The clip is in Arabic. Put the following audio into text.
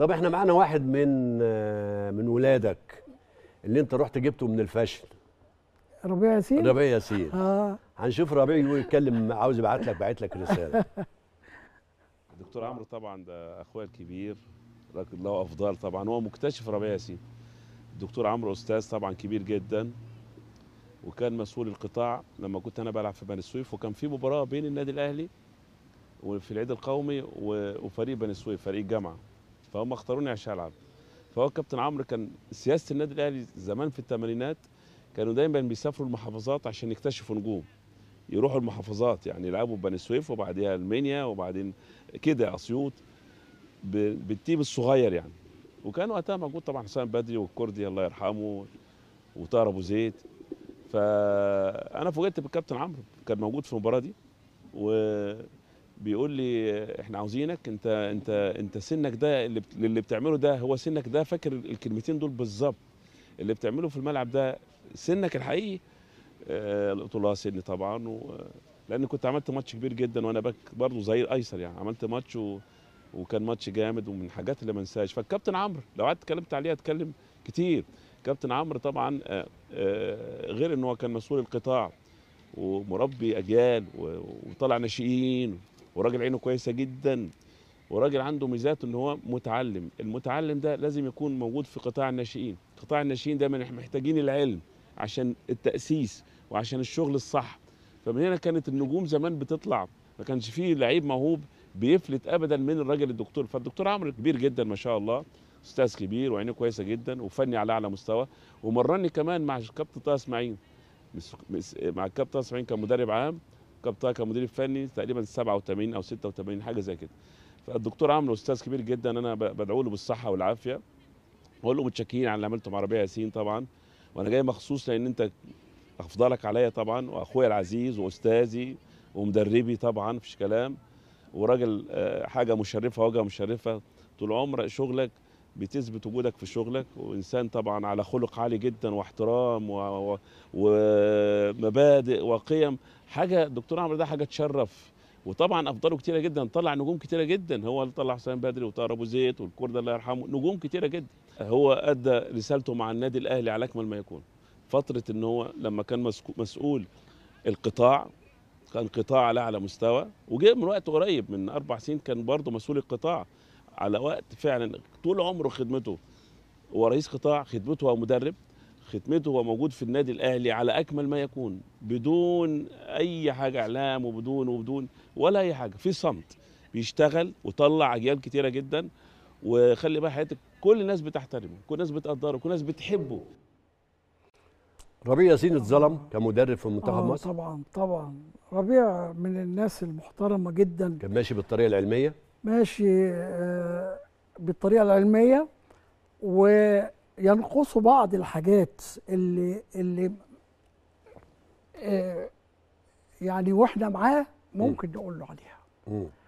طب احنا معانا واحد من آه، من ولادك اللي انت رحت جبته من الفشل ربيع ياسين ربيع ياسين اه هنشوف ربيع يتكلم عاوز يبعت لك بعت لك رساله دكتور عمرو طبعا ده اخويا الكبير الله افضل طبعا هو مكتشف ربيع ياسين الدكتور عمرو استاذ طبعا كبير جدا وكان مسؤول القطاع لما كنت انا بلعب في بني سويف وكان في مباراه بين النادي الاهلي وفي العيد القومي وفريق بني سويف فريق جامعه فهم اختاروني عشان العب فهو كابتن عمرو كان سياسه النادي الاهلي زمان في الثمانينات كانوا دايما بيسافروا المحافظات عشان يكتشفوا نجوم يروحوا المحافظات يعني يلعبوا بني سويف وبعديها المنيا وبعدين كده اسيوط بالتيم الصغير يعني وكان وقتها موجود طبعا حسام بدري والكردي الله يرحمه وطاهر ابو زيد فانا فوجئت بالكابتن عمرو كان موجود في المباراه دي و بيقول لي احنا عاوزينك انت انت انت سنك ده اللي اللي بتعمله ده هو سنك ده فاكر الكلمتين دول بالظبط اللي بتعمله في الملعب ده سنك الحقيقي آه، قلت له آه، سني طبعا و... لان كنت عملت ماتش كبير جدا وانا باك برضه زي ايسر يعني عملت ماتش و... وكان ماتش جامد ومن الحاجات اللي ما انساهاش فالكابتن عمرو لو قعدت اتكلمت عليه اتكلم كتير كابتن عمرو طبعا آه، غير ان هو كان مسؤول القطاع ومربي اجيال وطلع ناشئين وراجل عينه كويسه جدا وراجل عنده ميزات ان هو متعلم المتعلم ده لازم يكون موجود في قطاع الناشئين قطاع الناشئين دايما احنا محتاجين العلم عشان التاسيس وعشان الشغل الصح فمن هنا كانت النجوم زمان بتطلع ما كانش فيه لعيب موهوب بيفلت ابدا من الراجل الدكتور فالدكتور عمرو كبير جدا ما شاء الله استاذ كبير وعينه كويسه جدا وفني على اعلى مستوى ومرني كمان مع الكابتن طه اسماعيل مع الكابتن طه اسماعيل كمدرب عام جبتها كمدير فني تقريبا 87 او 86 حاجه زي كده فالدكتور عمرو استاذ كبير جدا انا بدعو له بالصحه والعافيه بقول له متشكرين على اللي عملته مع ربيع ياسين طبعا وانا جاي مخصوص لان انت افضلك عليا طبعا واخويا العزيز واستاذي ومدربي طبعا مفيش كلام وراجل آه، حاجه مشرفه وجهه مشرفه طول عمرك شغلك بتثبت وجودك في شغلك وانسان طبعا على خلق عالي جدا واحترام ومبادئ وقيم حاجه الدكتور عمرو ده حاجه تشرف وطبعا افضله كتيره جدا طلع نجوم كتيره جدا هو اللي طلع حسام بدري وطاهر ابو زيد والكرد الله يرحمه نجوم كتيره جدا هو ادى رسالته مع النادي الاهلي على اكمل ما يكون فتره ان هو لما كان مسؤول القطاع كان قطاع على اعلى مستوى وجه من وقت قريب من اربع سنين كان برضه مسؤول القطاع على وقت فعلا طول عمره خدمته هو رئيس قطاع خدمته هو مدرب خدمته هو موجود في النادي الاهلي على اكمل ما يكون بدون اي حاجه اعلام وبدون وبدون ولا اي حاجه في صمت بيشتغل وطلع اجيال كتيره جدا وخلي بقى حياتك كل الناس بتحترمه كل الناس بتقدره كل الناس بتحبه ربيع ياسين اتظلم كمدرب في منتخب آه، مصر طبعا طبعا ربيع من الناس المحترمه جدا كان ماشي بالطريقه العلميه ماشي آه، بالطريقه العلميه وينقصوا بعض الحاجات اللي اللي آه، يعني واحنا معاه ممكن نقول له عليها